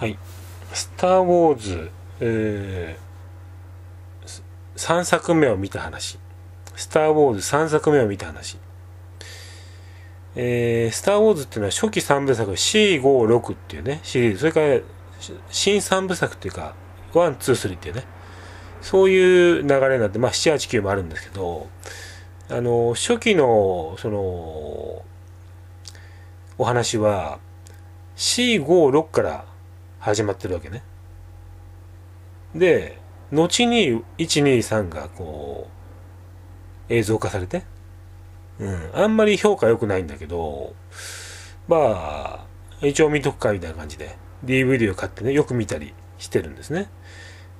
はい「スター・ウォーズ」えー、3作目を見た話「スター・ウォーズ」3作目を見た話えー、スター・ウォーズっていうのは初期3部作 C56 っていうねシリーズそれから新3部作っていうか123っていうねそういう流れになってまあ789もあるんですけどあの初期のそのお話は C56 から始まってるわけね。で、後に123がこう、映像化されて、うん、あんまり評価良くないんだけど、まあ、一応見とくかみたいな感じで、DVD を買ってね、よく見たりしてるんですね。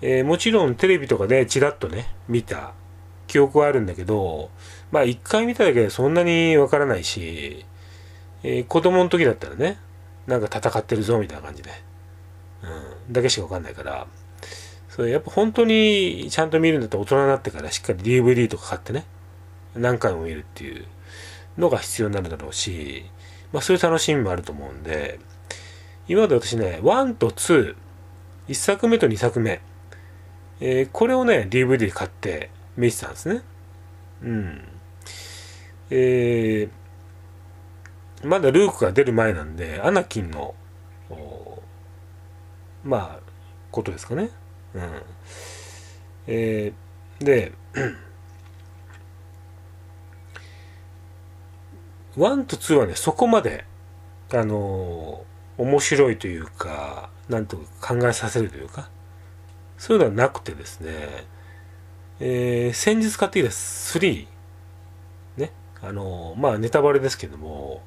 えー、もちろんテレビとかでチラッとね、見た記憶はあるんだけど、まあ一回見ただけでそんなにわからないし、えー、子供の時だったらね、なんか戦ってるぞみたいな感じで、うん、だけしかわかんないから、それやっぱ本当にちゃんと見るんだったら大人になってからしっかり DVD とか買ってね、何回も見るっていうのが必要になるだろうし、まあそういう楽しみもあると思うんで、今まで私ね、1と2、1作目と2作目、えー、これをね、DVD 買って見てたんですね。うん。えー、まだルークが出る前なんで、アナキンのまあ、ことですかね。うん。えー、で、1と2はね、そこまで、あのー、面白いというか、なんとか考えさせるというか、そういうのはなくてですね、えー、先日買ってきた3、ね、あのー、まあ、ネタバレですけども、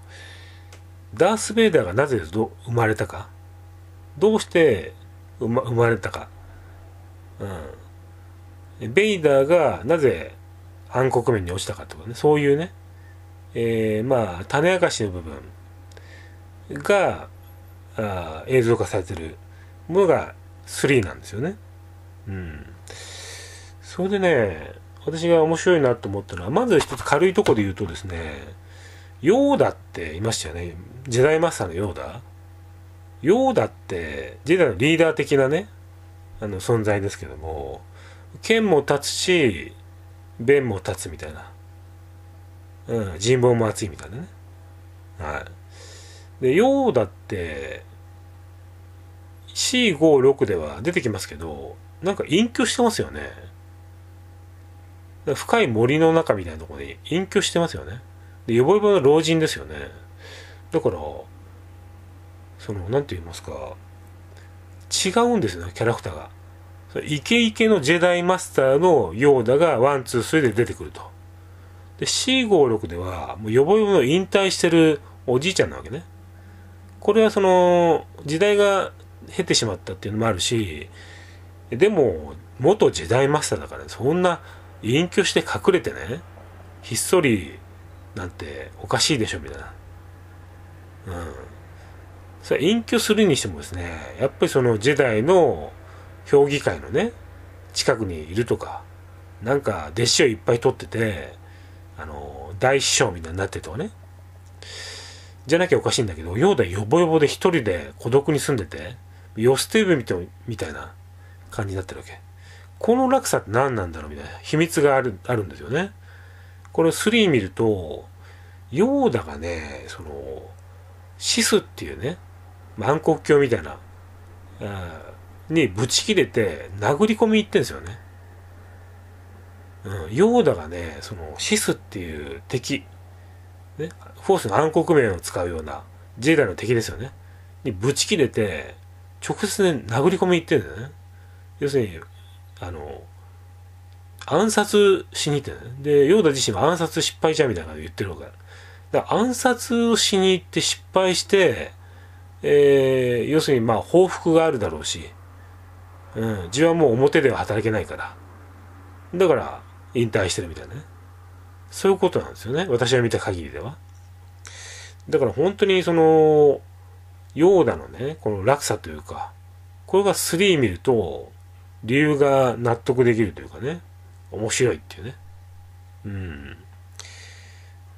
ダース・ベイダーがなぜ生まれたか、どうして生ま生まれたか。うん。ベイダーがなぜ暗黒面に落ちたかとかね、そういうね、えー、まあ、種明かしの部分があ映像化されてるものが3なんですよね。うん。それでね、私が面白いなと思ったのは、まず一つ軽いとこで言うとですね、ヨーダっていましたよね。ジェダイマスターのヨーダヨーダってジェダのリーダー的なねあの存在ですけども剣も立つし弁も立つみたいな、うん、人望も厚いみたいなねはいでヨーダって C56 では出てきますけどなんか隠居してますよね深い森の中みたいなところに隠居してますよねでヨボヨボの老人ですよねだからその、何て言いますか、違うんですよね、キャラクターが。イケイケのジェダイマスターのヨーダがワン、ツー、スリーで出てくると。で、C56 では、もうヨボヨボの引退してるおじいちゃんなわけね。これはその、時代が経てしまったっていうのもあるし、でも、元ジェダイマスターだから、ね、そんな隠居して隠れてね、ひっそりなんておかしいでしょみたいな。うん。それ隠居するにしてもですね、やっぱりそのジェダイの評議会のね、近くにいるとか、なんか弟子をいっぱい取ってて、あの、大師匠みたいになってとかね。じゃなきゃおかしいんだけど、ヨーダヨボヨボで一人で孤独に住んでて、ヨステーブみたみたいな感じになってるわけ。この落差って何なんだろうみたいな秘密がある、あるんですよね。これ3見ると、ヨーダがね、その、シスっていうね、万国境みたいな、にぶち切れて殴り込み行ってんですよね。うん、ヨーダがね、そのシスっていう敵、ね、フォースの暗黒面を使うようなジェダイの敵ですよね。にぶち切れて、直接ね、殴り込み行ってんだよね。要するに、あの、暗殺しに行ってんね。で、ヨーダ自身も暗殺失敗じゃんみたいなこと言ってるわけだ。だから暗殺をしに行って失敗して、えー、要するにまあ報復があるだろうし、うん、自分はもう表では働けないからだから引退してるみたいなねそういうことなんですよね私が見た限りではだから本当にそのヨーダのねこの落差というかこれが3見ると理由が納得できるというかね面白いっていうねうん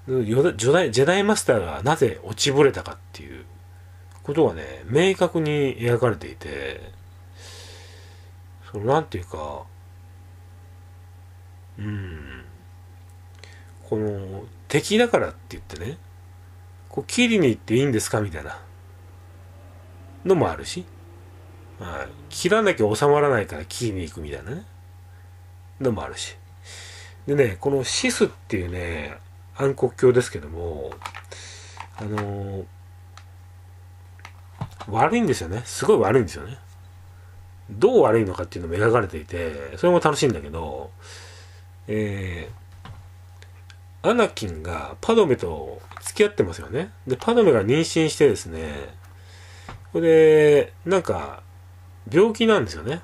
ジェダイマスターがなぜ落ちぶれたかっていうことがね、明確に描かれていて、その、なんていうか、うん、この、敵だからって言ってね、こう、切りに行っていいんですかみたいな、のもあるし、切らなきゃ収まらないから切りに行くみたいなね、のもあるし。でね、このシスっていうね、暗黒鏡ですけども、あのー、悪いんですよね。すごい悪いんですよね。どう悪いのかっていうのも描かれていて、それも楽しいんだけど、えー、アナキンがパドメと付き合ってますよね。で、パドメが妊娠してですね、これで、なんか、病気なんですよね。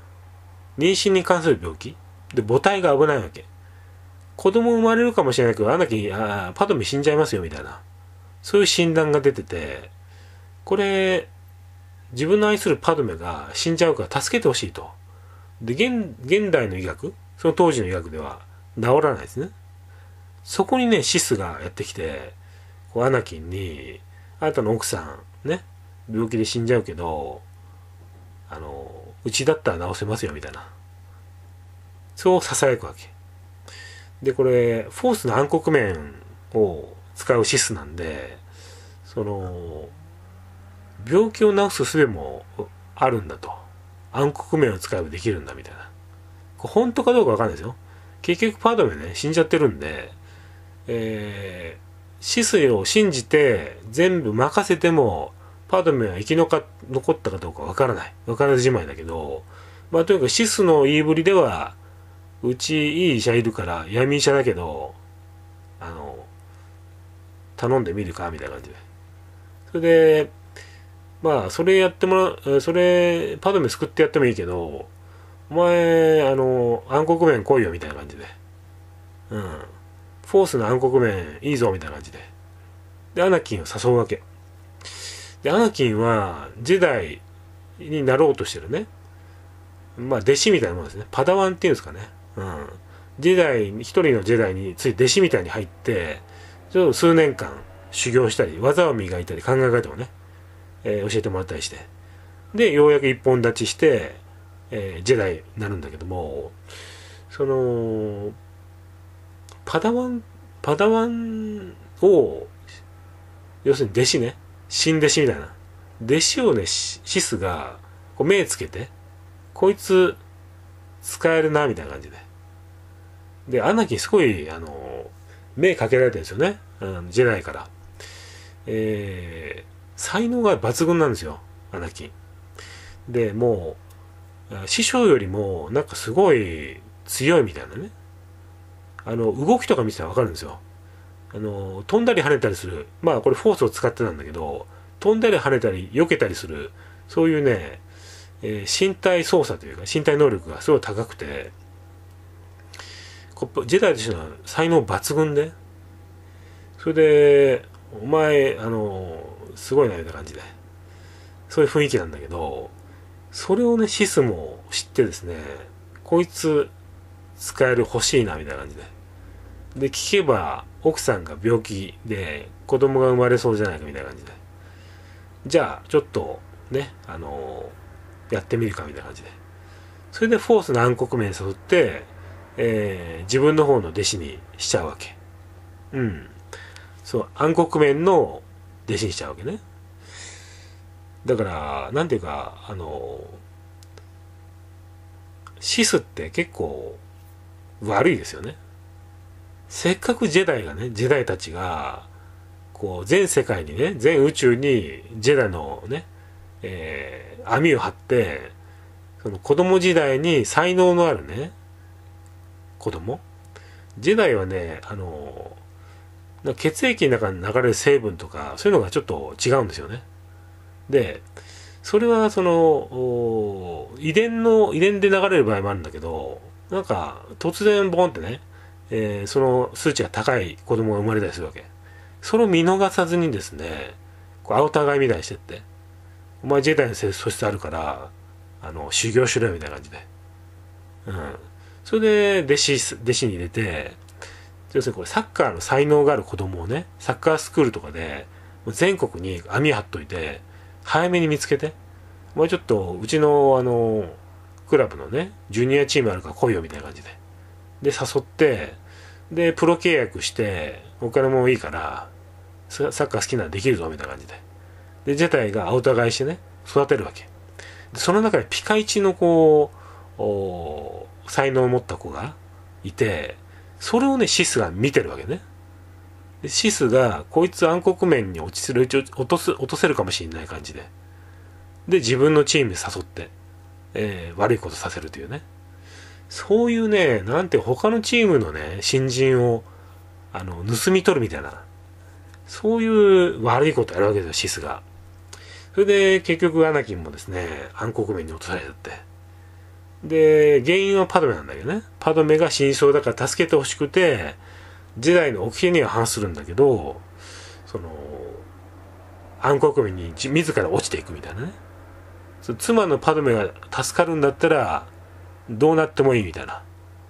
妊娠に関する病気。で、母体が危ないわけ。子供生まれるかもしれないけど、アナキン、あパドメ死んじゃいますよ、みたいな。そういう診断が出てて、これ、自分の愛するパドメが死んじゃうから助けてほしいと。で、現、現代の医学、その当時の医学では治らないですね。そこにね、シスがやってきて、こうアナキンに、あなたの奥さん、ね、病気で死んじゃうけど、あの、うちだったら治せますよ、みたいな。そう囁くわけ。で、これ、フォースの暗黒面を使うシスなんで、その、病気を治す術もあるんだと暗黒面を使えばできるんだみたいなこれ本当かどうかわかんないですよ結局パードメね死んじゃってるんでえー、死水を信じて全部任せてもパードメンは生き残ったかどうかわからないわからずじまいだけどまあとにかく死すの言いぶりではうちいい医者いるから闇医者だけどあの頼んでみるかみたいな感じでそれでまあ、それやってもらう、それ、パドメ救ってやってもいいけど、お前、あの、暗黒面来いよ、みたいな感じで。うん。フォースの暗黒面いいぞ、みたいな感じで。で、アナキンを誘うわけ。で、アナキンは、ジェダイになろうとしてるね。まあ、弟子みたいなもんですね。パダワンっていうんですかね。うん。ジェダイ、一人のジェダイについ弟子みたいに入って、ちょっと数年間修行したり、技を磨いたり考え方をね、えー、教えてもらったりしてでようやく一本立ちして、えー、ジェダイになるんだけどもそのパダワンパダワンを要するに弟子ね新弟子みたいな弟子をねシスがこう目つけてこいつ使えるなみたいな感じででアナキンすごいあの目かけられてるんですよね、ジェダイからえー、才能が抜群なんですよ、アナキン。で、もう、師匠よりも、なんかすごい強いみたいなね。あの、動きとか見てたらわかるんですよ。あの、飛んだり跳ねたりする。まあ、これフォースを使ってたんだけど、飛んだり跳ねたり、避けたりする。そういうね、えー、身体操作というか、身体能力がすごい高くて、ジェダイとしては才能抜群で、それで、お前、あの、すごいなみたいな感じで。そういう雰囲気なんだけど、それをね、シスも知ってですね、こいつ使える欲しいなみたいな感じで。で、聞けば奥さんが病気で子供が生まれそうじゃないかみたいな感じで。じゃあ、ちょっとね、あのー、やってみるかみたいな感じで。それでフォースの暗黒面誘って、えー、自分の方の弟子にしちゃうわけ。うん。そう、暗黒面の弟子にしちゃうわけね。だから、なんていうか、あの、シスって結構悪いですよね。せっかくジェダイがね、ジェダイたちが、こう、全世界にね、全宇宙にジェダイのね、えー、網を張って、その子供時代に才能のあるね、子供ジェダイはね、あの、血液の中に流れる成分とかそういうのがちょっと違うんですよね。でそれはその遺伝の遺伝で流れる場合もあるんだけどなんか突然ボンってね、えー、その数値が高い子供が生まれたりするわけ。それを見逃さずにですねこうアウター買いみたいにしてって。お前自衛隊イの素質あるから、あの、修行しろよみたいな感じで。うん。それで、弟子、弟子に入れて、要するにこれサッカーの才能がある子供をねサッカースクールとかで全国に網張っといて早めに見つけてもうちょっとうちのあのクラブのねジュニアチームあるから来いよみたいな感じでで誘ってでプロ契約してお金もいいからサッカー好きならできるぞみたいな感じででジェタイが青田買いしてね育てるわけでその中でピカイチのこう才能を持った子がいてそれをね、シスが見てるわけね。でシスが、こいつ暗黒面に落ちる、落とす、落とせるかもしれない感じで。で、自分のチーム誘って、えー、悪いことさせるというね。そういうね、なんて他のチームのね、新人を、あの、盗み取るみたいな。そういう悪いことやるわけですよ、シスが。それで、結局、アナキンもですね、暗黒面に落とされちゃって。で、原因はパドメなんだけどね。パドメが真相だから助けてほしくて、時代の掟には反するんだけど、その、暗黒民に自ら落ちていくみたいなね。妻のパドメが助かるんだったら、どうなってもいいみたいな。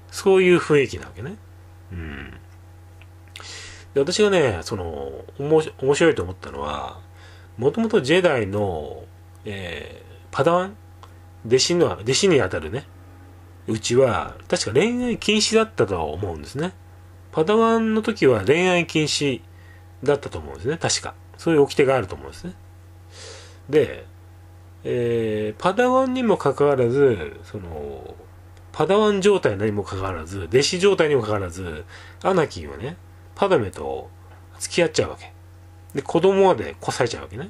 そういう雰囲気なわけね。うん。で、私がね、その、面白いと思ったのは、もともとジェダイの、えー、パダワン弟子の、弟子にあたるね、うちは、確か恋愛禁止だったとは思うんですね。パダワンの時は恋愛禁止だったと思うんですね、確か。そういう掟があると思うんですね。で、えー、パダワンにもかかわらず、その、パダワン状態にもかかわらず、弟子状態にもかかわらず、アナキンはね、パダメと付き合っちゃうわけ。で、子供までこさえちゃうわけね。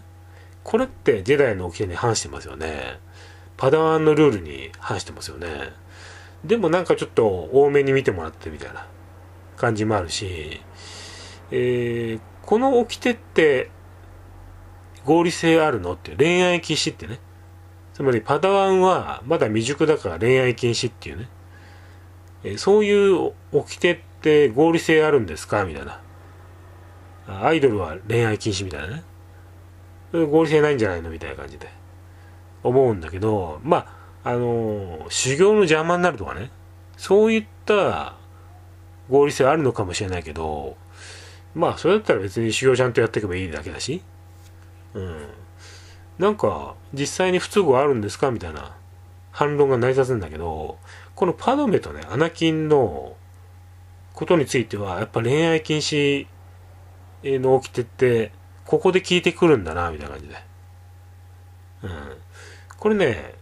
これってジェダイの掟に反してますよね。パダワンのルールに反してますよね。でもなんかちょっと多めに見てもらってみたいな感じもあるし、えー、この掟って合理性あるのって恋愛禁止ってね。つまりパダワンはまだ未熟だから恋愛禁止っていうね。えー、そういう掟って合理性あるんですかみたいな。アイドルは恋愛禁止みたいなね。合理性ないんじゃないのみたいな感じで。思うんだけど、まあ、あの、修行の邪魔になるとかね、そういった合理性あるのかもしれないけど、まあ、それだったら別に修行ちゃんとやっていけばいいだけだし、うん。なんか、実際に不都合あるんですかみたいな反論が成り立つんだけど、このパドメとね、アナキンのことについては、やっぱ恋愛禁止の起掟って、ここで聞いてくるんだな、みたいな感じで。うん。これね、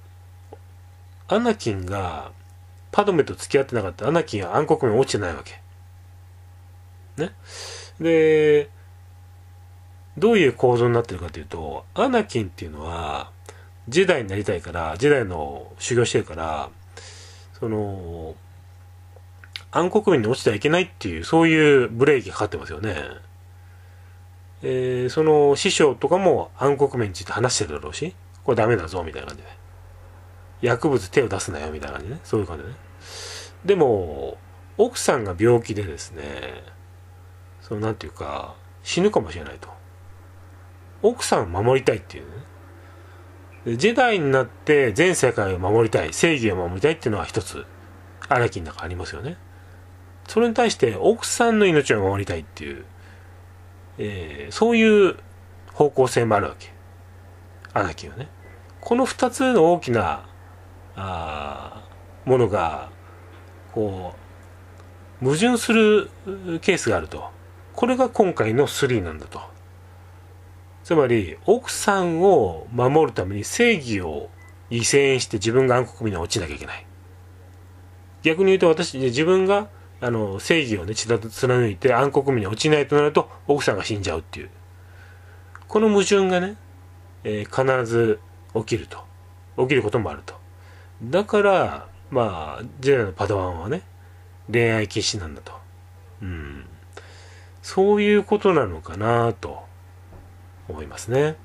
アナキンがパドメと付き合ってなかったアナキンは暗黒面落ちてないわけ。ね。で、どういう構造になってるかというと、アナキンっていうのは、ジェダイになりたいから、ジェダイの修行してるから、その、暗黒面に落ちてはいけないっていう、そういうブレーキがかかってますよね。えー、その師匠とかも暗黒面について話してるだろうし。これダメだぞみたいな感じで薬物手を出すなよみたいな感じでねそういう感じでねでも奥さんが病気でですねその何て言うか死ぬかもしれないと奥さんを守りたいっていうねジェダイになって全世界を守りたい正義を守りたいっていうのは一つアナキンの中ありますよねそれに対して奥さんの命を守りたいっていう、えー、そういう方向性もあるわけアナキンはねこの二つの大きなあものがこう矛盾するケースがあるとこれが今回の3なんだとつまり奥さんを守るために正義を犠牲して自分が暗黒民に落ちなきゃいけない逆に言うと私自分があの正義をね貫いて暗黒民に落ちないとなると奥さんが死んじゃうっていうこの矛盾がね、えー、必ず起きると起きることもあるとだからまあジェラのパドワンはね恋愛禁止なんだとうんそういうことなのかなと思いますね。